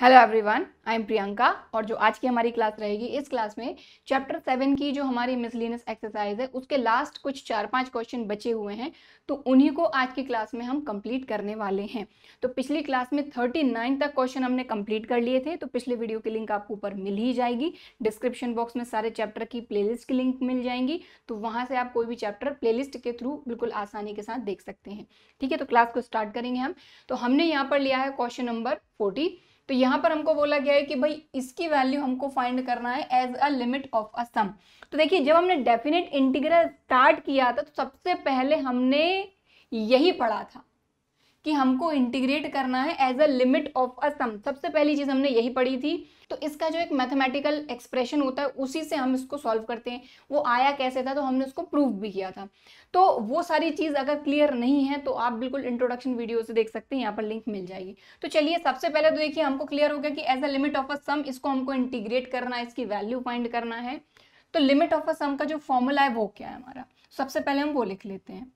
hello everyone I am Priyanka और जो आज की हमारी क्लास रहेगी इस क्लास में चैप्टर सेवन की जो हमारी मिसलिनियस एक्सरसाइज है उसके लास्ट कुछ चार पांच क्वेश्चन बचे हुए हैं तो उन्हीं को आज की क्लास में हम कंप्लीट करने वाले हैं तो पिछली क्लास में थर्टी नाइन तक क्वेश्चन हमने कंप्लीट कर लिए थे तो पिछले वीडियो की लिंक आपको ऊपर मिल ही जाएगी डिस्क्रिप्शन बॉक्स में सारे चैप्टर की प्ले की लिंक मिल जाएंगी तो वहाँ से आप कोई भी चैप्टर प्ले के थ्रू बिल्कुल आसानी के साथ देख सकते हैं ठीक है तो क्लास को स्टार्ट करेंगे हम तो हमने यहाँ पर लिया है क्वेश्चन नंबर फोर्टी तो यहाँ पर हमको बोला गया है कि भाई इसकी वैल्यू हमको फाइंड करना है as a limit of a sum तो देखिए जब हमने डेफिनेट इंटीग्रल स्टार्ट किया था तो सबसे पहले हमने यही पढ़ा था कि हमको इंटीग्रेट करना है as a limit of a sum सबसे पहली चीज़ हमने यही पढ़ी थी तो इसका जो एक मैथमेटिकल एक्सप्रेशन होता है उसी से हम इसको सॉल्व करते हैं वो आया कैसे था तो हमने उसको प्रूव भी किया था तो वो सारी चीज़ अगर क्लियर नहीं है तो आप बिल्कुल इंट्रोडक्शन वीडियो से देख सकते हैं यहाँ पर लिंक मिल जाएगी तो चलिए सबसे पहले तो देखिए हमको क्लियर हो गया कि as a limit of a sum इसको हमको इंटीग्रेट करना है इसकी वैल्यू फाइंड करना है तो लिमिट ऑफ अ सम का जो फॉर्मूला है वो क्या है हमारा सबसे पहले हम वो लिख लेते हैं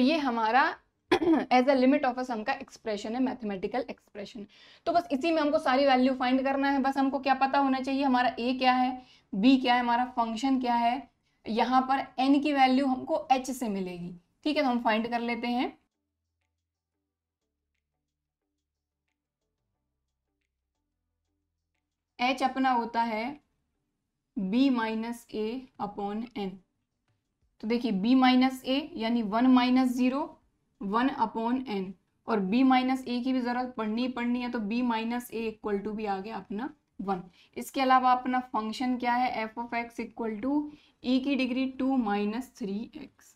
तो ये हमारा as a limit of a sum का एक्सप्रेशन है मैथमेटिकल एक्सप्रेशन तो बस इसी में हमको सारी वैल्यू फाइंड करना है बस हमको क्या पता होना चाहिए हमारा ए क्या है बी क्या है हमारा फंक्शन क्या है यहाँ पर एन की वैल्यू हमको एच से मिलेगी ठीक है तो हम फाइंड कर लेते हैं एच अपना होता है b minus a upon n तो देखिए b माइनस ए यानी one minus zero one upon n और b माइनस ए की भी ज़रूरत पढ़नी पढ़नी है तो b minus a equal to भी आ गया अपना वन इसके अलावा अपना फंक्शन क्या है f of x equal to e की degree two minus three x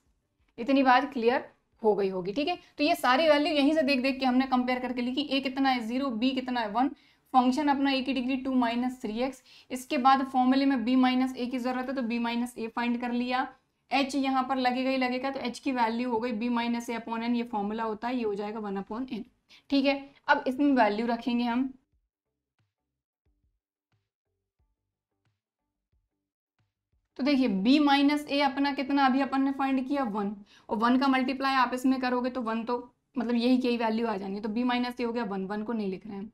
इतनी बात क्लियर हो गई होगी ठीक है तो ये सारी वैल्यू यहीं से देख देख के हमने कंपेयर करके लिखी ए कितना है जीरो बी कितना है वन फंक्शन अपना ए की degree two minus three x इसके बाद फॉर्मूले में बी माइनस ए की जरूरत है तो बी माइनस ए फाइंड कर लिया एच यहाँ पर लगेगा ही लगेगा तो एच की वैल्यू हो गई b minus a upon N ये फॉर्मूला होता है ये हो जाएगा वन अपॉन एन ठीक है अब इसमें वैल्यू रखेंगे हम तो देखिए b माइनस ए अपना कितना अभी अपन ने फाइंड किया वन और वन का मल्टीप्लाई आप इसमें करोगे तो वन तो मतलब यही कई वैल्यू आ जाएंगे तो b माइनस ए हो गया वन वन को नहीं लिख रहे हैं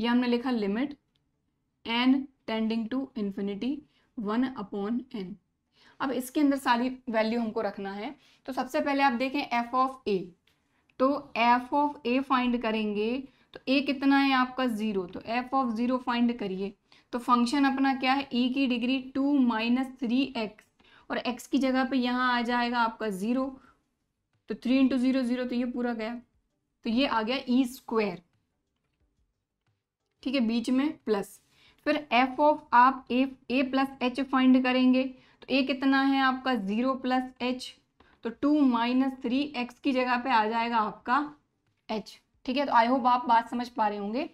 ये हमने लिखा limit n tending to infinity one upon n अब इसके अंदर सारी वैल्यू हमको रखना है तो सबसे पहले आप देखें एफ ऑफ ए तो एफ ऑफ ए फाइंड करेंगे तो ए कितना है आपका ज़ीरो तो एफ ऑफ ज़ीरो फाइंड करिए तो फंक्शन अपना क्या है ई e की degree two minus three x और एक्स की जगह पे यहाँ आ जाएगा आपका ज़ीरो तो थ्री इंटू ज़ीरो ज़ीरो तो ये पूरा गया तो ये आ गया ई e स्क्वायर ठीक है बीच में प्लस फिर एफ ऑफ आप a a plus h find करेंगे तो ए कितना है आपका ज़ीरो प्लस एच तो टू माइनस थ्री एक्स की जगह पे आ जाएगा आपका एच ठीक है तो आई होप आप बात समझ पा रहे होंगे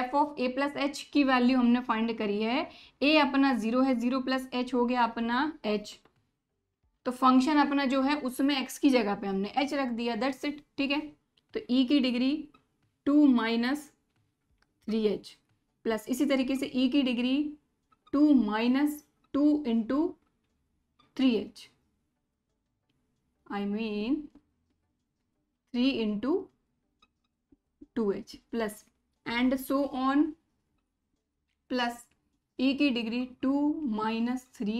f of a plus h की वैल्यू हमने फाइंड करी है ए अपना जीरो है जीरो प्लस एच हो गया अपना एच तो फंक्शन अपना जो है उसमें एक्स की जगह पे हमने एच रख दिया दैट्स इट ठीक है तो ई e की degree two minus three h plus इसी तरीके से ई e की degree two minus two into three h I mean three into two h plus and so on plus a की degree two minus three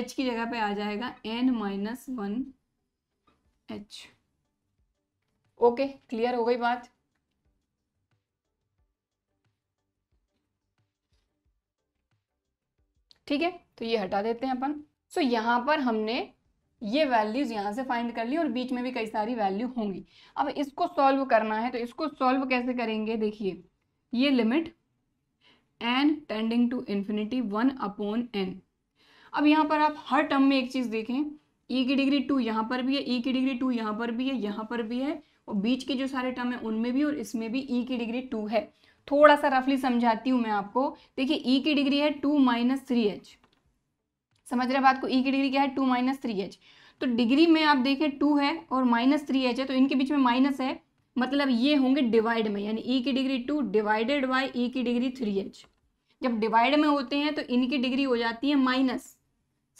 h की जगह पे आ जाएगा n minus one h okay clear हो गई बात ठीक है तो ये हटा देते हैं अपन सो so, यहाँ पर हमने ये वैल्यूज़ यहाँ से फाइंड कर ली और बीच में भी कई सारी वैल्यू होंगी अब इसको सॉल्व करना है तो इसको सॉल्व कैसे करेंगे देखिए ये limit n tending to infinity one upon n अब यहाँ पर आप हर टर्म में एक चीज़ देखें ई e की डिग्री टू यहाँ पर भी है ई e की डिग्री टू यहाँ पर भी है यहाँ पर भी है और बीच के जो सारे टर्म है उनमें भी और इसमें भी ई e की डिग्री टू है थोड़ा सा रफली समझाती हूँ मैं आपको देखिए ई e की डिग्री है टू माइनस थ्री एच समझ रहे हैं बात को ई e की डिग्री क्या है टू माइनस थ्री एच तो डिग्री में आप देखें टू है और माइनस थ्री एच है तो इनके बीच में माइनस है मतलब ये होंगे डिवाइड में यानी ई e की degree two divided by e की डिग्री थ्री एच जब डिवाइड में होते हैं तो इनकी डिग्री हो जाती है माइनस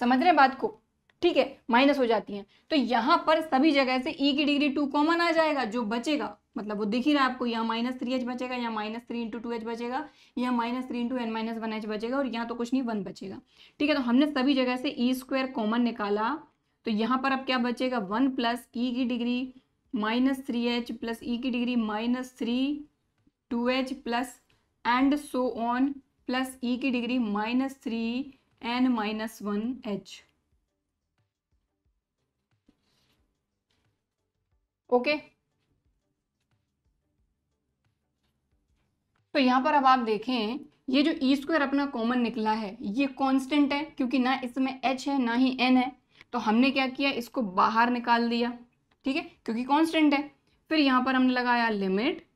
समझ रहे हैं बात को ठीक है माइनस हो जाती है तो यहाँ पर सभी जगह से ई e की डिग्री टू कॉमन आ जाएगा जो बचेगा मतलब वो दिख ही रहा है आपको यहाँ माइनस थ्री एच बचेगा यहाँ minus three into two h बचेगा यहाँ minus three into n minus one h बचेगा और यहाँ तो कुछ नहीं वन बचेगा ठीक है तो हमने सभी जगह से ई स्क्वायर कॉमन निकाला तो यहाँ पर अब क्या बचेगा वन प्लस ई की degree minus three h plus e की degree minus three two h plus and so on plus e की degree minus three n minus one h okay तो यहाँ पर अब आप देखें ये जो ई e स्क्वायर अपना कॉमन निकला है ये कांस्टेंट है क्योंकि ना इसमें एच है ना ही एन है तो हमने क्या किया इसको बाहर निकाल दिया ठीक है क्योंकि कांस्टेंट है फिर यहाँ पर हमने लगाया limit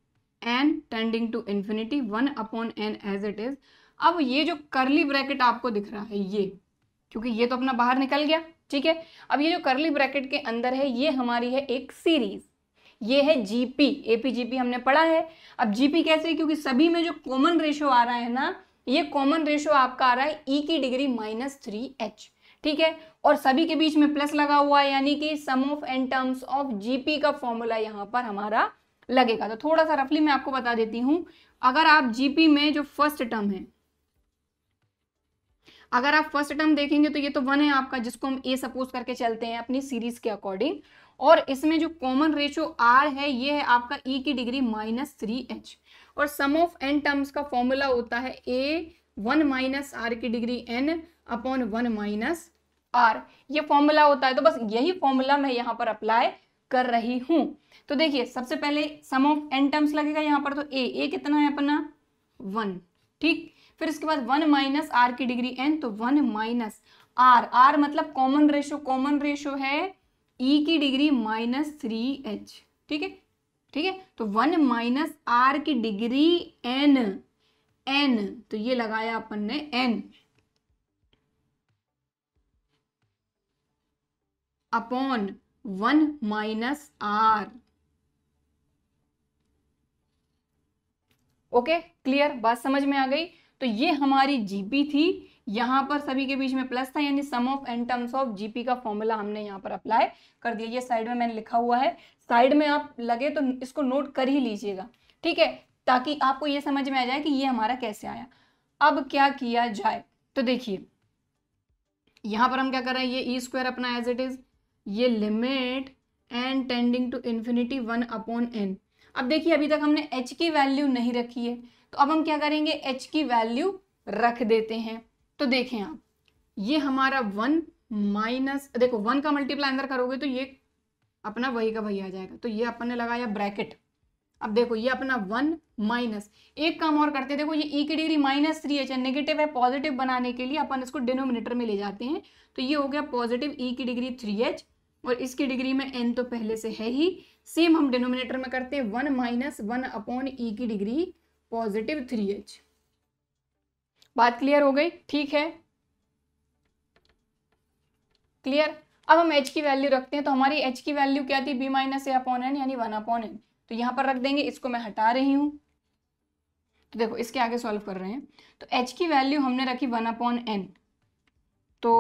n tending to infinity one upon n as it is अब ये जो करली ब्रैकेट आपको दिख रहा है ये क्योंकि ये तो अपना बाहर निकल गया ठीक है अब ये जो करली ब्रैकेट के अंदर है ये हमारी है एक सीरीज ये है जीपी एपी जीपी हमने पढ़ा है अब जीपी कैसे है क्योंकि सभी में जो कॉमन रेशो आ रहा है ना ये कॉमन रेशो आपका आ रहा है ई e की डिग्री माइनस थ्री एच ठीक है और सभी के बीच में प्लस लगा हुआ है यानी कि sum of n terms of GP का फॉर्मूला यहाँ पर हमारा लगेगा तो थोड़ा सा रफली मैं आपको बता देती हूँ अगर आप जीपी में जो फर्स्ट टर्म है अगर आप फर्स्ट टर्म देखेंगे तो ये तो वन है आपका जिसको हम ए सपोज करके चलते हैं अपनी सीरीज के अकॉर्डिंग और इसमें जो कॉमन रेशो आर है ये है आपका ई e की डिग्री माइनस थ्री एच और सम ऑफ एन टर्म्स का फॉर्मूला होता है ए वन माइनस आर की degree n upon one minus r ये फॉर्मूला होता है तो बस यही फॉर्मूला मैं यहाँ पर अप्लाई कर रही हूँ तो देखिए सबसे पहले सम ऑफ एन टर्म्स लगेगा यहाँ पर तो ए ए कितना है अपना वन ठीक फिर इसके बाद वन माइनस आर की डिग्री एन तो वन माइनस आर आर मतलब कॉमन रेशो कॉमन रेशो है ई e की डिग्री माइनस थ्री एच ठीक है ठीक है तो वन माइनस आर की डिग्री एन एन तो ये लगाया अपन ने n upon one minus r okay clear बात समझ में आ गई तो ये हमारी जीपी थी यहां पर सभी के बीच में प्लस था यानी sum of n terms of GP का फॉर्मूला हमने यहाँ पर अप्लाई कर दिया ये साइड में मैंने लिखा हुआ है साइड में आप लगे तो इसको नोट कर ही लीजिएगा ठीक है ताकि आपको ये समझ में आ जाए कि ये हमारा कैसे आया अब क्या किया जाए तो देखिए यहां पर हम क्या कर रहे हैं ये ई e स्क्वायर अपना एज इट इज ये limit n tending to infinity one upon n अब देखिए अभी तक हमने एच की वैल्यू नहीं रखी है तो अब हम क्या करेंगे एच की वैल्यू रख देते हैं तो देखें आप ये हमारा वन माइनस देखो वन का मल्टीप्लाई अंदर करोगे तो ये अपना वही का वही आ जाएगा तो ये अपन ने लगाया ब्रैकेट अब देखो ये अपना वन माइनस एक काम और करते हैं देखो ये ई की डिग्री माइनस थ्री है चाहे नेगेटिव है पॉजिटिव बनाने के लिए अपन इसको डिनोमिनेटर में ले जाते हैं तो ये हो गया पॉजिटिव ई की डिग्री थ्री एच और इसकी डिग्री में एन तो पहले से है ही सेम हम डिनोमिनेटर में करते हैं one minus one upon e की डिग्री पॉजिटिव थ्री एच बात क्लियर हो गई ठीक है क्लियर अब हम एच की वैल्यू रखते हैं तो हमारी एच की वैल्यू क्या थी b minus a upon n यानी वन अपॉन एन तो यहां पर रख देंगे इसको मैं हटा रही हूँ तो देखो इसके आगे सॉल्व कर रहे हैं तो एच की वैल्यू हमने रखी वन अपॉन एन तो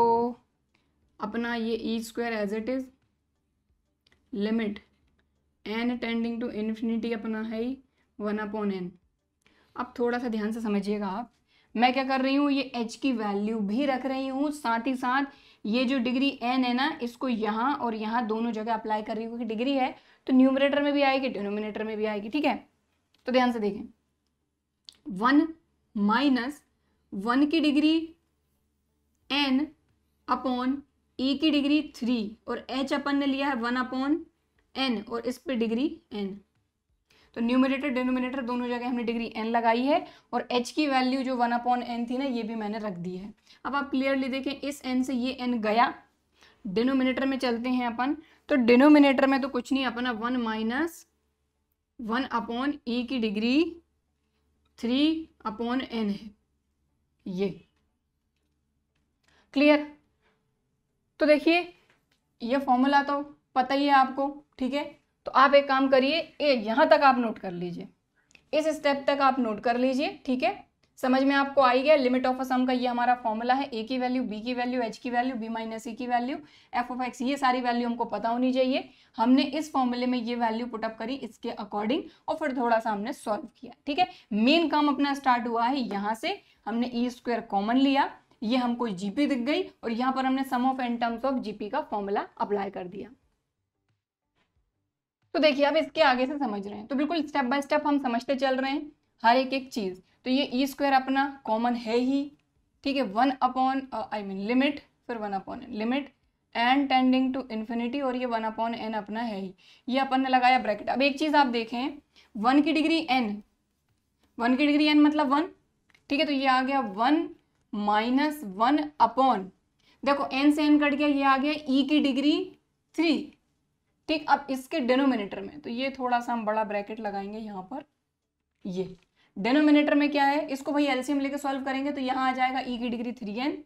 अपना ये e square as it is limit n tending to infinity अपना है ही वन अपॉन एन अब थोड़ा सा ध्यान से समझिएगा आप मैं क्या कर रही हूँ ये एच की वैल्यू भी रख रही हूँ साथ ही साथ ये जो डिग्री एन है ना इसको यहाँ और यहाँ दोनों जगह अप्लाई कर रही हूँ क्योंकि डिग्री है तो न्यूमरेटर में भी आएगी डिनोमिनेटर में भी आएगी ठीक है तो ध्यान से देखें वन माइनस वन की डिग्री एन अपॉन ई की डिग्री थ्री और एच अपन ने लिया है वन अपॉन एन और इस पे डिग्री एन तो न्यूमिनेटर डिनोमिनेटर दोनों जगह हमने डिग्री एन लगाई है और एच की वैल्यू जो वन अपॉन एन थी ना ये भी मैंने रख दी है अब आप क्लियरली देखें इस एन से ये एन गया डिनोमिनेटर में चलते हैं अपन तो डिनोमिनेटर में तो कुछ नहीं अपन अब one minus one upon e की डिग्री थ्री अपॉन एन है ये क्लियर तो देखिए ये फॉर्मूला तो पता ही है आपको ठीक है तो आप एक काम करिए ए यहाँ तक आप नोट कर लीजिए इस स्टेप तक आप नोट कर लीजिए ठीक है समझ में आपको आई गया लिमिट ऑफ असम का ये हमारा फॉर्मूला है ए की वैल्यू बी की वैल्यू एच की वैल्यू बी माइनस ई की वैल्यू एफ ऑफ एक्स ये सारी वैल्यू हमको पता होनी चाहिए हमने इस फॉर्मूले में ये वैल्यू पुटअप करी इसके अकॉर्डिंग और फिर थोड़ा सा हमने सॉल्व किया ठीक है मेन काम अपना स्टार्ट हुआ है यहाँ से हमने ई स्क्वेयर कॉमन लिया ये हमको जीपी दिख गई और यहाँ पर हमने sum of n terms of GP का फॉर्मूला अप्लाई कर दिया तो देखिए अब इसके आगे से समझ रहे हैं तो बिल्कुल स्टेप बाय स्टेप हम समझते चल रहे हैं हर एक एक चीज़ तो ये ई e स्क्वायर अपना कॉमन है ही ठीक है one upon I mean limit फिर one upon n limit n tending to infinity और ये वन अपॉन एन अपना है ही ये अपन ने लगाया ब्रैकेट अब एक चीज़ आप देखें वन की डिग्री एन वन की डिग्री एन मतलब वन ठीक है तो ये आ गया वन माइनस वन अपॉन देखो एन से एन कट गया ये आ गया ई e की डिग्री थ्री ठीक अब इसके डिनोमिनेटर में तो ये थोड़ा सा हम बड़ा ब्रैकेट लगाएंगे यहां पर ये डेनोमिनेटर में क्या है इसको भाई एलसीएम लेके सॉल्व करेंगे तो यहाँ आ जाएगा ई e की degree three N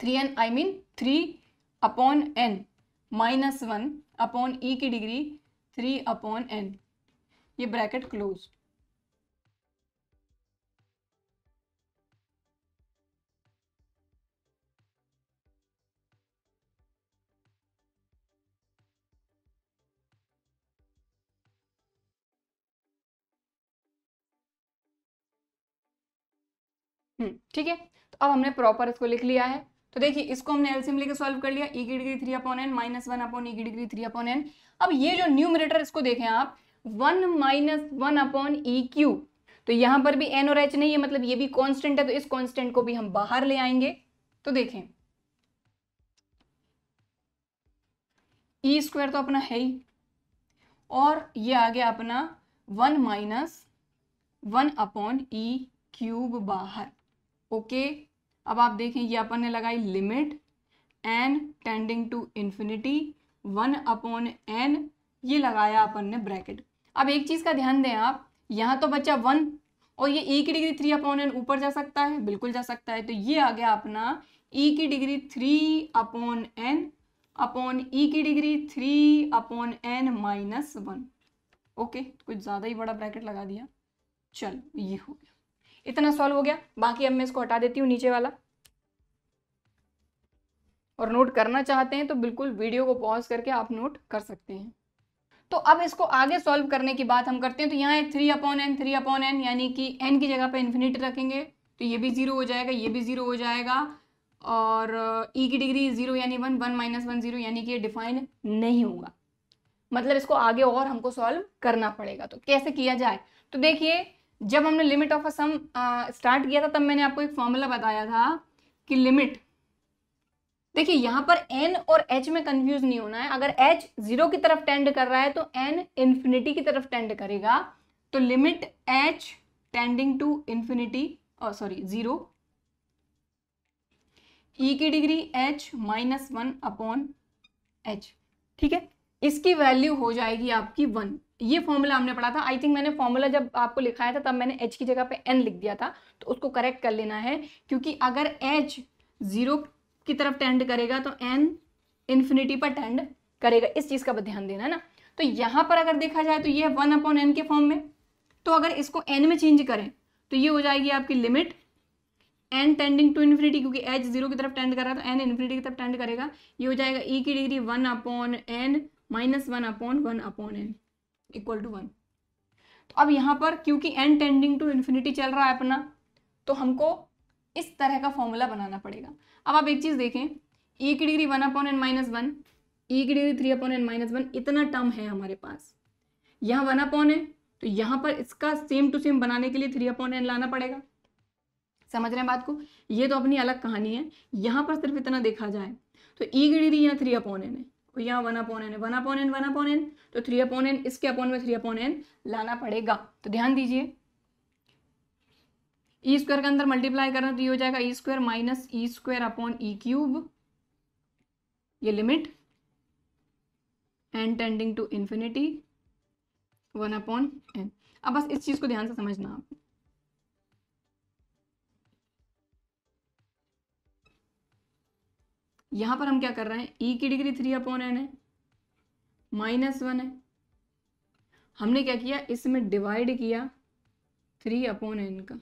three N I mean three upon N minus one upon E e की डिग्री थ्री अपॉन एन ये ब्रैकेट क्लोज हम्म, ठीक है तो अब हमने प्रॉपर इसको लिख लिया है तो देखिए इसको हमने एलसीएम लेके सॉल्व कर लिया ई e की degree three upon N minus one upon e की डिग्री थ्री अपॉन एन अब ये जो न्यूमिनेटर इसको देखें आप one minus one upon e q तो यहां पर भी एन और एच नहीं है मतलब ये भी कांस्टेंट है तो इस कांस्टेंट को भी हम बाहर ले आएंगे तो देखें ई e स्क्वायर तो अपना है ही और ये आ गया अपना one minus one upon e cube बाहर ओके अब आप देखें ये अपन ने लगाई limit n tending to infinity one upon N ये लगाया अपन ने ब्रैकेट अब एक चीज़ का ध्यान दें आप यहाँ तो बच्चा वन और ये ई e की डिग्री थ्री अपॉन एन ऊपर जा सकता है बिल्कुल जा सकता है तो ये आ गया अपना ई e की degree three upon n upon e की degree three upon N minus one okay कुछ ज़्यादा ही बड़ा ब्रैकेट लगा दिया चलो ये हो गया इतना सॉल्व हो गया बाकी अब मैं इसको हटा देती हूँ नीचे वाला और नोट करना चाहते हैं तो बिल्कुल वीडियो को पॉज करके आप नोट कर सकते हैं तो अब इसको आगे सॉल्व करने की बात हम करते हैं तो यहाँ three upon n three upon n यानी कि एन की जगह पे इन्फिनिट रखेंगे तो ये भी जीरो हो जाएगा ये भी जीरो हो जाएगा और ई uh, e की डिग्री जीरो यानी one one minus one zero यानी कि ये डिफाइन नहीं होगा मतलब इसको आगे और हमको सॉल्व करना पड़ेगा तो कैसे किया जाए तो देखिए जब हमने limit of a sum start किया था तब मैंने आपको एक फॉर्मूला बताया था कि लिमिट देखिए यहां पर एन और एच में कंफ्यूज नहीं होना है अगर एच जीरो की तरफ टेंड कर रहा है तो एन इन्फिनिटी की तरफ टेंड करेगा तो limit h tending to infinity sorry zero e की degree h minus one upon h ठीक है इसकी वैल्यू हो जाएगी आपकी वन ये फॉर्मूला हमने पढ़ा था आई थिंक मैंने फॉर्मूला जब आपको लिखाया था तब मैंने एच की जगह पे एन लिख दिया था तो उसको करेक्ट कर लेना है क्योंकि अगर एच ज़ीरो की तरफ टेंड करेगा तो एन इन्फिनिटी पर टेंड करेगा इस चीज़ का ध्यान देना है ना तो यहां पर अगर देखा जाए तो ये वन अपॉन एन के फॉर्म में तो अगर इसको एन में चेंज करें तो ये हो जाएगी आपकी limit n tending to infinity क्योंकि एच जीरो की तरफ टेंड कर रहा है तो एन इन्फिनिटी की तरफ टेंड करेगा ये हो जाएगा ई e की degree one upon N minus one upon one upon n equal to one तो अब यहाँ पर क्योंकि एन टेंडिंग टू इन्फिनिटी चल रहा है अपना तो हमको इस तरह का फॉर्मूला बनाना पड़ेगा अब आप एक चीज़ देखें ई e की degree one upon N minus one e की degree three upon N minus one इतना टर्म है हमारे पास यहाँ वन अपॉन है तो यहाँ पर इसका सेम टू सेम बनाने के लिए थ्री अपॉन एन लाना पड़ेगा समझ रहे हैं बात को ये तो अपनी अलग कहानी है यहाँ पर सिर्फ इतना देखा जाए तो ई e की डिग्री यहाँ थ्री अपॉन एन है तो यहाँ one upon n one upon n one upon n तो थ्री अपॉन एन इसके अपॉन में थ्री अपॉन एन लाना पड़ेगा तो ध्यान दीजिए ई e स्क्वायर के अंदर मल्टीप्लाई करना तो ये हो जाएगा e square minus e square upon e cube ये limit n tending to infinity one upon n अब बस इस चीज़ को ध्यान से समझना आप यहां पर हम क्या कर रहे हैं ई e की डिग्री थ्री अपॉन एन है माइनस वन है हमने क्या किया इसमें डिवाइड किया थ्री अपॉन एन का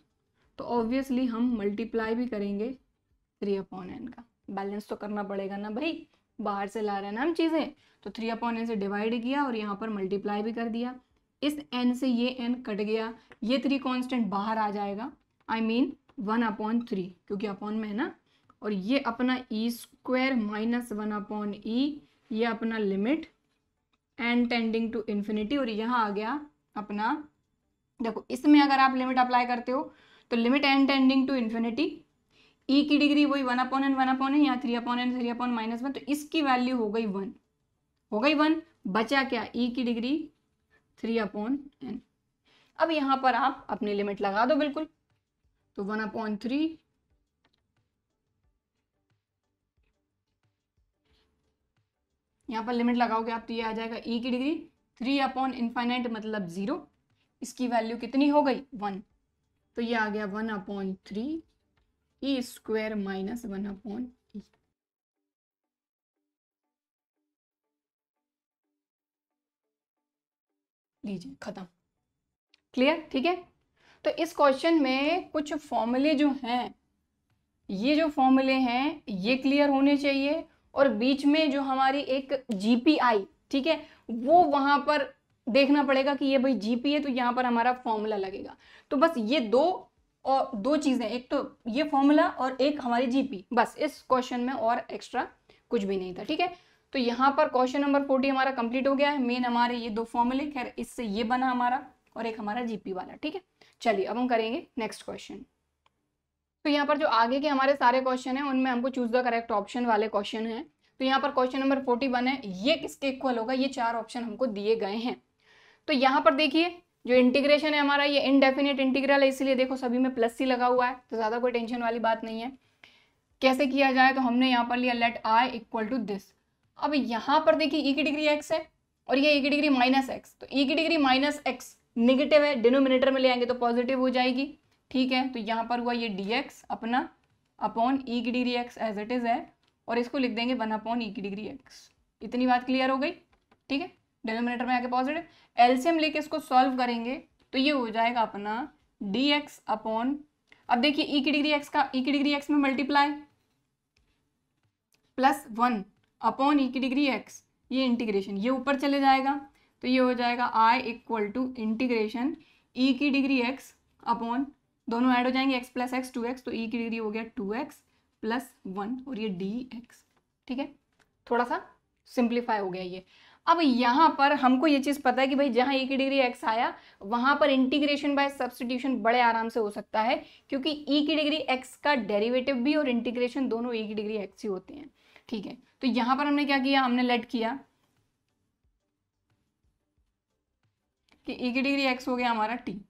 तो ऑब्वियसली हम मल्टीप्लाई भी करेंगे थ्री अपॉन एन का बैलेंस तो करना पड़ेगा ना भाई बाहर से ला रहे हैं ना हम चीज़ें तो थ्री अपॉन एन से डिवाइड किया और यहाँ पर मल्टीप्लाई भी कर दिया इस एन से ये एन कट गया ये थ्री कॉन्स्टेंट बाहर आ जाएगा I mean one upon three क्योंकि अपॉन में है ना और ये अपना e square minus one upon e ये अपना limit n tending to infinity और यहाँ आ गया अपना देखो इसमें अगर आप लिमिट अप्लाई करते हो तो limit n tending to infinity e की डिग्री वही one upon n one upon n यहाँ three upon n three upon minus one तो इसकी वैल्यू हो गई वन हो गई वन बचा क्या ई e की डिग्री थ्री अपॉन एन अब यहां पर आप अपनी लिमिट लगा दो बिल्कुल तो वन अपॉन थ्री यहाँ पर लिमिट लगाओगे आप तो ये आ जाएगा ई e की डिग्री थ्री अपॉन इन्फाइनाइट मतलब ज़ीरो इसकी वैल्यू कितनी हो गई वन तो ये आ गया one upon three e square minus one upon e लीजिए ख़त्म क्लियर ठीक है तो इस क्वेश्चन में कुछ फॉर्मूले जो हैं ये जो फॉर्मूले हैं ये क्लियर होने चाहिए और बीच में जो हमारी एक जीपीआई ठीक है वो वहाँ पर देखना पड़ेगा कि ये भाई है तो यहाँ पर हमारा फॉर्मूला लगेगा तो बस ये दो और दो चीज़ें एक तो ये फॉर्मूला और एक हमारी जीपी बस इस क्वेश्चन में और एक्स्ट्रा कुछ भी नहीं था ठीक है तो यहाँ पर क्वेश्चन नंबर फोर्टी हमारा कंप्लीट हो गया है मेन हमारे ये दो फॉर्मूले खैर इससे ये बना हमारा और एक हमारा जीपी वाला ठीक है चलिए अब हम करेंगे नेक्स्ट क्वेश्चन तो यहाँ पर जो आगे के हमारे सारे क्वेश्चन हैं उनमें हमको चूज द करेक्ट ऑप्शन वाले क्वेश्चन हैं तो यहाँ पर क्वेश्चन नंबर फोर्टी वन है ये किसके इक्वल होगा ये चार ऑप्शन हमको दिए गए हैं तो यहाँ पर देखिए जो इंटीग्रेशन है हमारा ये इनडेफिनेट इंटीग्रल है इसीलिए देखो सभी में प्लस सी लगा हुआ है तो ज़्यादा कोई टेंशन वाली बात नहीं है कैसे किया जाए तो हमने यहाँ पर लिया let I equal to this अब यहाँ पर देखिए ई e की डिग्री एक्स है और ये ई e की डिग्री माइनस एक्स तो ई e की डिग्री माइनस एक्स निगेटिव है डिनोमिनेटर में ले आएंगे तो पॉजिटिव हो जाएगी ठीक है तो यहाँ पर हुआ ये डी एक्स अपना अपॉन ई e की degree x as it is है और इसको लिख देंगे वन अपॉन ई की डिग्री एक्स इतनी बात क्लियर हो गई ठीक है डिनोमिनेटर में आके पॉजिटिव एल्सियम लेके इसको सॉल्व करेंगे तो ये हो जाएगा अपना डी एक्स अपॉन अब देखिए ई e की डिग्री एक्स का ई e की डिग्री एक्स में multiply plus one upon e की डिग्री एक्स ये इंटीग्रेशन ये ऊपर चले जाएगा तो ये हो जाएगा I equal to integration e की डिग्री एक्स अपॉन दोनों ऐड हो जाएंगे x plus x two x तो e की डिग्री हो गया टू एक्स प्लस वन और ये डी एक्स ठीक है थोड़ा सा सिंप्लीफाई हो गया ये अब यहाँ पर हमको ये चीज़ पता है कि भाई जहाँ e की डिग्री एक्स आया वहाँ पर इंटीग्रेशन बाय सब्सटीट्यूशन बड़े आराम से हो सकता है क्योंकि ई e की डिग्री एक्स का डेरिवेटिव भी और इंटीग्रेशन दोनों e की डिग्री एक्स ही होते हैं ठीक है तो यहाँ पर हमने क्या किया हमने लेट किया कि e की डिग्री एक्स हो गया हमारा t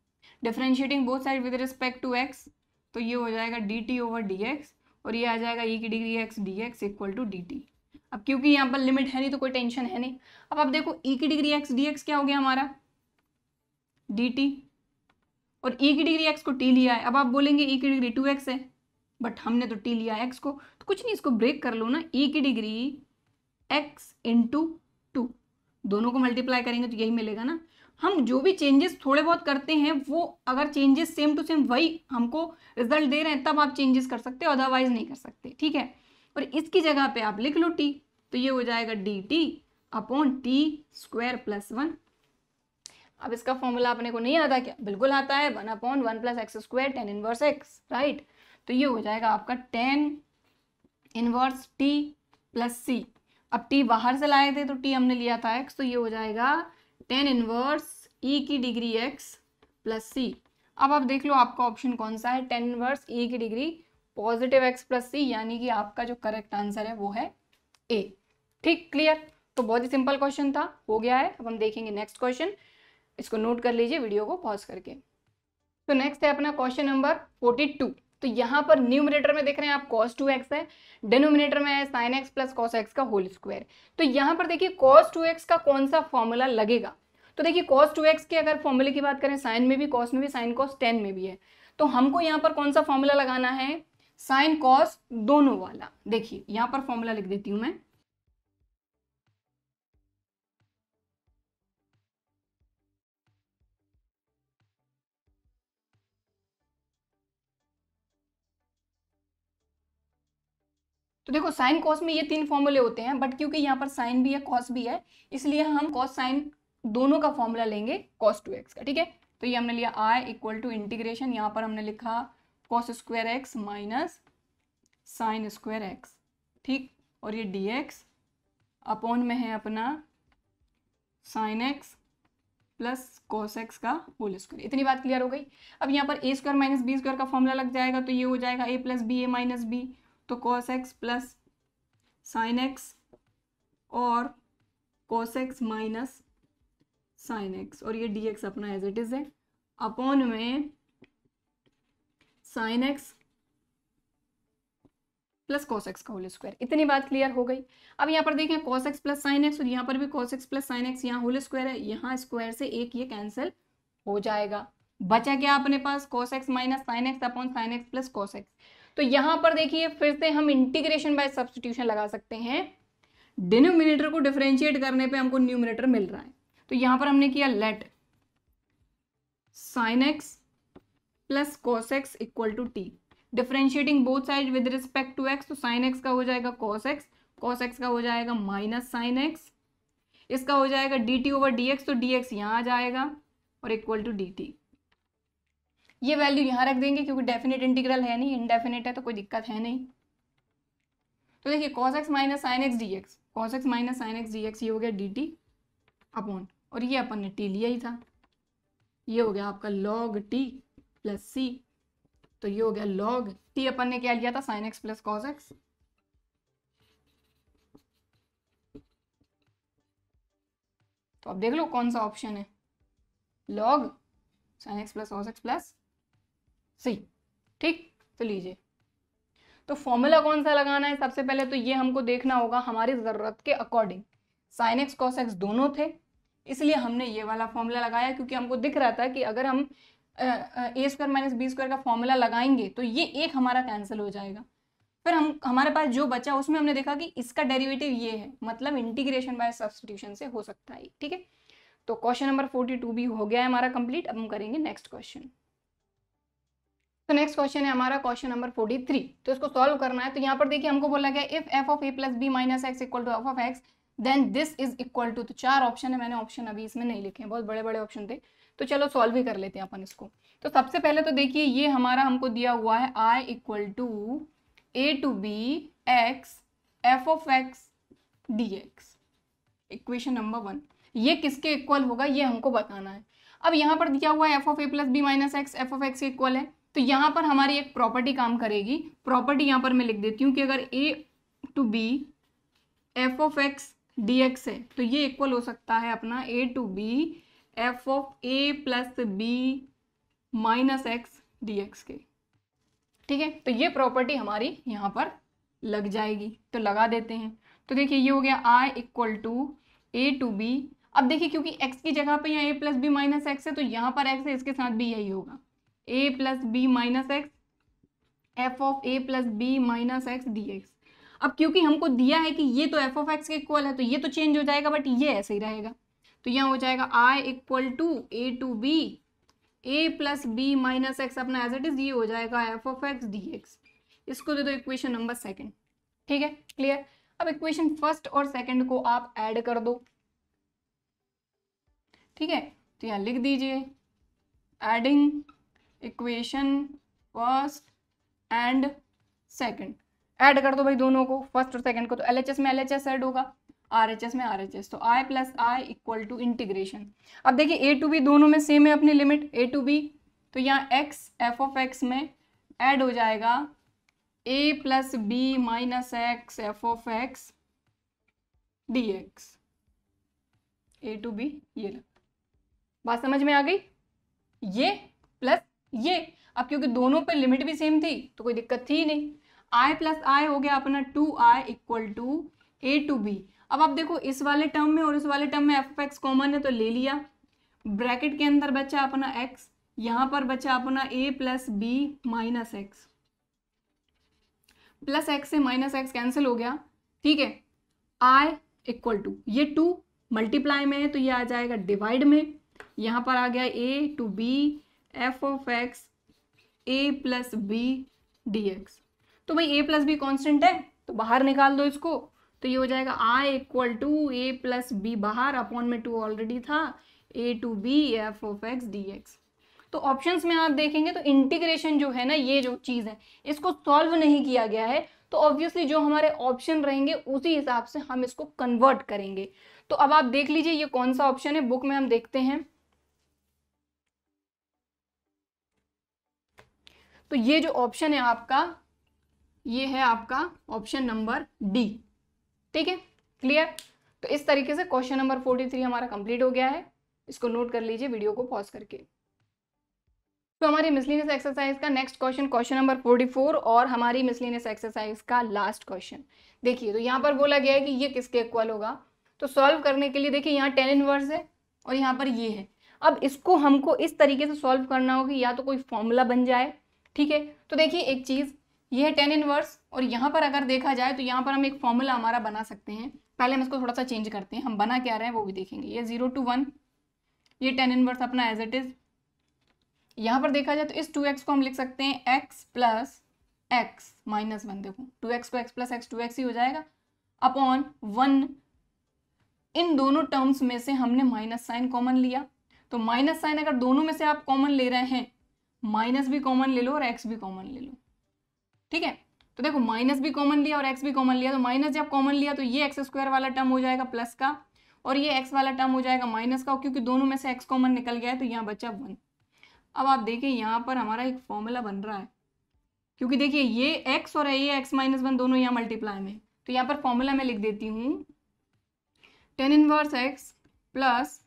differentiating both side with respect to x तो ये हो जाएगा d t over d x और ये आ जाएगा ई e की degree x d x equal to d t अब क्योंकि यहाँ पर लिमिट है नहीं तो कोई टेंशन है नहीं अब आप देखो ई e की डिग्री एक्स डी एक्स क्या हो गया हमारा डी टी और ई e की डिग्री एक्स को टी लिया है अब आप बोलेंगे ई की डिग्री टू एक्स है बट हमने तो टी लिया एक्स को तो कुछ नहीं इसको ब्रेक कर लो ना ई की डिग्री एक्स इंटू टू दोनों को मल्टीप्लाई करेंगे तो यही मिलेगा ना हम जो भी चेंजेस थोड़े बहुत करते हैं वो अगर चेंजेस सेम टू सेम वही हमको रिजल्ट दे रहे हैं तब आप चेंजेस कर सकते हो अदरवाइज नहीं कर सकते ठीक है और इसकी जगह पे आप लिख लो टी तो ये हो जाएगा d t upon t square plus one अब इसका फॉर्मूला अपने को नहीं आता क्या बिल्कुल आता है one upon one plus x square tan inverse x right तो ये हो जाएगा आपका tan inverse t plus c अब टी बाहर से लाए थे तो टी हमने लिया था एक्स तो ये हो जाएगा टेन इनवर्स ई की डिग्री एक्स प्लस सी अब आप देख लो आपका ऑप्शन कौन सा है टेन इनवर्स ई की degree positive x plus c यानी कि आपका जो करेक्ट आंसर है वो है ए ठीक क्लियर तो बहुत ही सिंपल क्वेश्चन था हो गया है अब हम देखेंगे नेक्स्ट क्वेश्चन इसको नोट कर लीजिए वीडियो को पॉज करके तो नेक्स्ट है अपना क्वेश्चन नंबर फोर्टी टू तो यहां पर न्यूमिनेटर में देख रहे हैं आप कॉस टू एक्स है डेनोमिनेटर में है sine x plus cos x का होल स्क्वायर तो यहां पर देखिए कॉस टू एक्स का कौन सा फॉर्मूला लगेगा तो देखिए कॉस टू एक्स के अगर फॉर्मूले की बात करें साइन में भी कॉस में भी साइन कॉस टेन में भी है तो हमको यहां पर कौन सा फॉर्मूला लगाना है साइन कॉस दोनों वाला देखिए यहां पर फॉर्मूला लिख देती हूं मैं तो देखो साइन कॉस में ये तीन फॉर्मूले होते हैं बट क्योंकि यहाँ पर साइन भी है कॉस भी है इसलिए हम कॉस साइन दोनों का फॉर्मूला लेंगे कॉस टू एक्स का ठीक है तो ये हमने लिया आई इक्वल टू इंटीग्रेशन यहाँ पर हमने लिखा cos square x minus sine square x ठीक और ये डी एक्स अपॉन में है अपना sine x plus cos x का होल स्क्वायर इतनी बात क्लियर हो गई अब यहाँ पर a square minus b square का फॉर्मूला लग जाएगा तो ये हो जाएगा a plus b a minus b तो cos x plus sine x और cos x minus sine x और ये डी एक्स अपना एज इट इज़ है अपॉन में sine x plus cos x का होल स्क्वायर इतनी बात क्लियर हो गई अब यहाँ पर देखें cos x plus sine x और यहाँ पर भी cos x plus sine x यहाँ होल स्क्वायर है यहाँ स्क्वायर से एक ये कैंसिल हो जाएगा बचा क्या अपने पास cos x minus sine x upon sine x plus cos x तो यहां पर देखिए फिर से हम इंटीग्रेशन बाय सब्सटीट्यूशन लगा सकते हैं डिनोमिनेटर को डिफ्रेंशिएट करने पे हमको न्यूमिनेटर मिल रहा है तो यहां पर हमने किया let sine x plus cos x equal to t differentiating both side with respect to x तो साइन एक्स का हो जाएगा कॉस एक्स कॉस एक्स का हो जाएगा माइनस साइन एक्स इसका हो जाएगा d t over d x तो डी एक्स आ जाएगा और इक्वल टू डी टी ये वैल्यू यहाँ रख देंगे क्योंकि डेफिनेट इंटीग्रल है नहीं इनडेफिनेट है तो कोई दिक्कत है नहीं तो देखिए cos x minus sine x d x cos x minus sine x d x ये हो गया डी टी अपॉन और ये अपन ने टी लिया ही था ये हो गया आपका लॉग टी प्लस सी तो ये हो गया लॉग टी अपन ने क्या लिया था sine x plus cos x तो आप देख लो कौन सा ऑप्शन है log sine x plus cos x plus c ठीक तो लीजिए तो फॉर्मूला कौन सा लगाना है सबसे पहले तो ये हमको देखना होगा हमारी ज़रूरत के according sine x cos x दोनों थे इसलिए हमने ये वाला फॉर्मूला लगाया क्योंकि हमको दिख रहा था कि अगर हम a square minus b square का फॉर्मूला लगाएंगे तो ये एक हमारा कैंसिल हो जाएगा फिर हम हमारे पास जो बचा उसमें हमने देखा कि इसका डेरिवेटिव ये है मतलब इंटीग्रेशन बाय सब्सटीट्यूशन से हो सकता है ठीक है तो क्वेश्चन नंबर फोर्टी टू भी हो गया है हमारा कंप्लीट अब हम करेंगे नेक्स्ट क्वेश्चन तो नेक्स्ट क्वेश्चन है हमारा क्वेश्चन नंबर फोर्टी थ्री तो इसको सॉल्व करना है तो यहाँ पर देखिए हमको बोला गया if f of a plus b minus x equal to f of x then this is equal to तो चार ऑप्शन है मैंने ऑप्शन अभी इसमें नहीं लिखे हैं बहुत बड़े बड़े ऑप्शन थे तो चलो सॉल्व ही कर लेते हैं अपन इसको तो सबसे पहले तो देखिए ये हमारा हमको दिया हुआ है I equal to a to b x f of x d x equation number one ये किसके इक्वल होगा ये हमको बताना है अब यहाँ पर दिया हुआ है f of a plus b minus x f of x equal है तो यहाँ पर हमारी एक प्रॉपर्टी काम करेगी प्रॉपर्टी यहाँ पर मैं लिख देती हूँ कि अगर a to b f of x d x है तो ये इक्वल हो सकता है अपना a to b f of a plus b minus x d x के ठीक है तो ये प्रॉपर्टी हमारी यहाँ पर लग जाएगी तो लगा देते हैं तो देखिए ये हो गया I equal to a to b अब देखिए क्योंकि एक्स की जगह पे यहाँ a plus b minus x है तो यहाँ पर एक्स है इसके साथ भी यही होगा a plus b minus x f of a plus b minus x d x अब क्योंकि हमको दिया है कि ये तो एफ ऑफ एक्स के इक्वल है तो ये तो चेंज हो जाएगा बट ये ऐसे ही रहेगा तो यहाँ हो जाएगा I equal to a to b a plus b minus x अपना एज इट इज ये हो जाएगा f of x d x इसको दे दो इक्वेशन नंबर सेकेंड ठीक है क्लियर अब इक्वेशन फर्स्ट और सेकेंड को आप एड कर दो ठीक है तो यहाँ लिख दीजिए adding equation first and second add कर दो भाई दोनों को फर्स्ट और सेकंड को तो एल में एल ऐड होगा आर में आरएचएस तो I plus I equal to integration अब देखिए ए टू बी दोनों में सेम है अपनी लिमिट ए टू बी तो यहाँ एक्स एफ ऑफ एक्स में ऐड हो जाएगा a plus b minus x f of x d x a to b ये बात समझ में आ गई ये प्लस ये अब क्योंकि दोनों पर लिमिट भी सेम थी तो कोई दिक्कत थी नहीं आई प्लस आई हो गया अपना two I equal to a to b अब आप देखो इस वाले टर्म में और इस वाले टर्म में एफ एफ एक्स कॉमन है तो ले लिया ब्रैकेट के अंदर बचा अपना एक्स यहां पर बचा अपना a plus b minus x plus x से माइनस एक्स कैंसिल हो गया ठीक है आई इक्वल टू ये टू मल्टीप्लाई में है तो ये आ जाएगा डिवाइड में यहां पर आ गया a to b f of x a plus b d x तो भाई ए प्लस बी कॉन्स्टेंट है तो बाहर निकाल दो इसको तो ये हो जाएगा I equal to a plus b बाहर अपॉन में टू ऑलरेडी था a to b f of x d x तो ऑप्शंस में आप देखेंगे तो इंटीग्रेशन जो है ना ये जो चीज़ है इसको सॉल्व नहीं किया गया है तो ऑब्वियसली जो हमारे ऑप्शन रहेंगे उसी हिसाब से हम इसको कन्वर्ट करेंगे तो अब आप देख लीजिए ये कौन सा ऑप्शन है बुक में हम देखते हैं तो ये जो ऑप्शन है आपका ये है आपका ऑप्शन नंबर डी ठीक है क्लियर तो इस तरीके से क्वेश्चन नंबर फोर्टी थ्री हमारा कंप्लीट हो गया है इसको नोट कर लीजिए वीडियो को पॉज करके तो हमारी मिसलिनियस एक्सरसाइज का next question question number forty four और हमारी मिसलिनियस एक्सरसाइज का लास्ट क्वेश्चन देखिए तो यहाँ पर बोला गया है कि ये किसके इक्वल होगा तो सॉल्व करने के लिए देखिए यहाँ टेन इनवर्स है और यहाँ पर ये है अब इसको हमको इस तरीके से सॉल्व करना होगा या तो कोई फॉर्मूला बन जाए ठीक है तो देखिए एक चीज़ ये है टेन इनवर्स और यहाँ पर अगर देखा जाए तो यहाँ पर हम एक फॉर्मूला हमारा बना सकते हैं पहले हम इसको थोड़ा सा चेंज करते हैं हम बना क्या रहे हैं वो भी देखेंगे ये जीरो टू वन ये टेन इनवर्स अपना एज इट इज़ यहाँ पर देखा जाए तो इस टू एक्स को हम लिख सकते हैं x plus x minus one देखो टू एक्स को x plus x two x ही हो जाएगा अपॉन वन इन दोनों टर्म्स में से हमने माइनस साइन कॉमन लिया तो माइनस साइन अगर दोनों में से आप कॉमन ले रहे हैं माइनस भी कॉमन ले लो और एक्स भी कॉमन ले लो ठीक है तो देखो माइनस भी कॉमन लिया और एक्स भी कॉमन लिया तो माइनस जब कॉमन लिया तो ये एक्स स्क्वायर वाला टर्म हो जाएगा प्लस का और ये एक्स वाला टर्म हो जाएगा माइनस का क्योंकि दोनों में से एक्स कॉमन निकल गया है तो यहाँ बचा वन अब आप देखिए यहाँ पर हमारा एक फॉर्मूला बन रहा है क्योंकि देखिए ये एक्स और ये एक्स माइनस वन दोनों यहाँ मल्टीप्लाई में तो यहाँ पर फॉर्मूला मैं लिख देती हूँ tan inverse x plus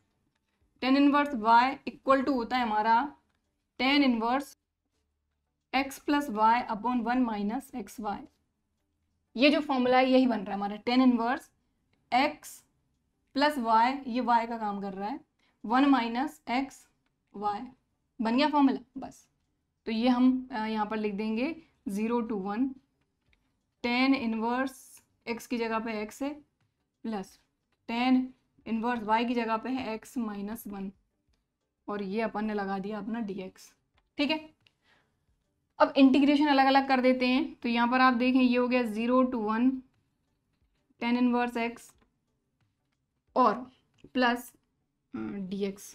tan inverse y equal to होता है हमारा tan inverse x plus y upon one minus x y ये जो फॉर्मूला है यही बन रहा है हमारा tan inverse x plus y ये y का काम कर रहा है वन माइनस एक्स वाई बन गया फॉर्मूला बस तो ये हम यहाँ पर लिख देंगे zero to one tan inverse x की जगह पे x है प्लस टेन इनवर्स y की जगह पे है x माइनस वन और ये अपन ने लगा दिया अपना डी ठीक है अब इंटीग्रेशन अलग अलग कर देते हैं तो यहाँ पर आप देखें ये हो गया zero to one tan inverse x और plus d x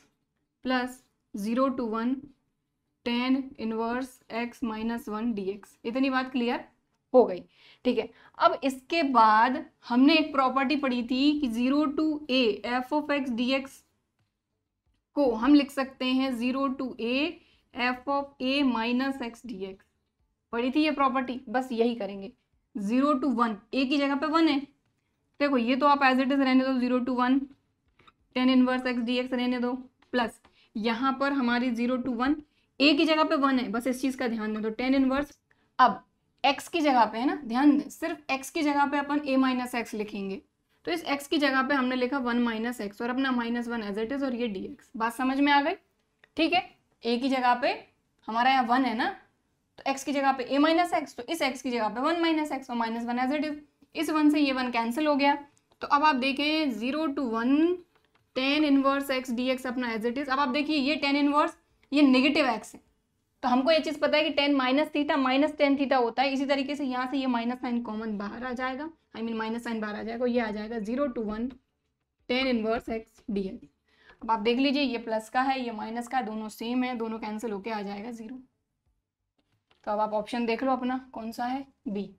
plus zero to one tan inverse x minus one d x इतनी बात क्लियर हो गई ठीक है अब इसके बाद हमने एक प्रॉपर्टी पढ़ी थी कि zero to a f of x d x को हम लिख सकते हैं zero to a f of a minus x d x पड़ी थी ये प्रॉपर्टी बस यही करेंगे जीरो टू वन ए की जगह पे वन है देखो ये तो आप एज इट इज रहने दो zero to one tan inverse x d x रहने दो प्लस यहाँ पर हमारी जीरो टू वन ए की जगह पे वन है बस इस चीज़ का ध्यान दें तो टेन इनवर्स अब एक्स की जगह पे है ना ध्यान दें सिर्फ एक्स की जगह पे अपन ए माइनस एक्स लिखेंगे तो इस एक्स की जगह पे हमने लिखा वन माइनस एक्स और अपना minus one as it is और ये डी एक्स बात समझ में आ गई ठीक है ए की जगह पे हमारा यहाँ वन है ना तो एक्स की जगह पे ए माइनस एक्स तो इस एक्स की जगह पे वन माइनस एक्स और minus one as it is इस वन से ये वन कैंसिल हो गया तो अब आप देखें zero to one tan inverse x d x अपना एज इट इज अब आप देखिए ये टेन इनवर्स ये निगेटिव एक्स है तो हमको ये चीज़ पता है कि tan minus theta minus tan theta होता है इसी तरीके से यहाँ से ये माइनस साइन कॉमन बाहर आ जाएगा आई मीन माइनस साइन बाहर आ जाएगा ये आ जाएगा zero to one tan inverse x d l अब आप देख लीजिए ये प्लस का है ये माइनस का दोनों सेम है दोनों कैंसिल होके आ जाएगा जीरो तो अब आप ऑप्शन देख लो अपना कौन सा है बी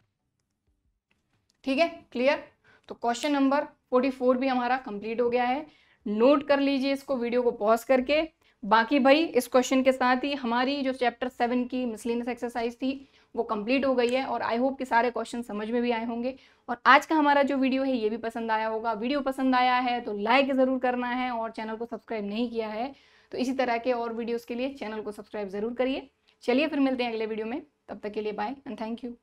ठीक है क्लियर तो क्वेश्चन नंबर फोर्टी फोर भी हमारा कंप्लीट हो गया है नोट कर लीजिए इसको वीडियो को पॉज करके बाकी भाई इस क्वेश्चन के साथ ही हमारी जो चैप्टर सेवन की मिसलिनस एक्सरसाइज थी वो कंप्लीट हो गई है और आई होप कि सारे क्वेश्चन समझ में भी आए होंगे और आज का हमारा जो वीडियो है ये भी पसंद आया होगा वीडियो पसंद आया है तो लाइक ज़रूर करना है और चैनल को सब्सक्राइब नहीं किया है तो इसी तरह के और वीडियोज़ के लिए चैनल को सब्सक्राइब ज़रूर करिए चलिए फिर मिलते हैं अगले वीडियो में तब तक के लिए बाय एंड थैंक यू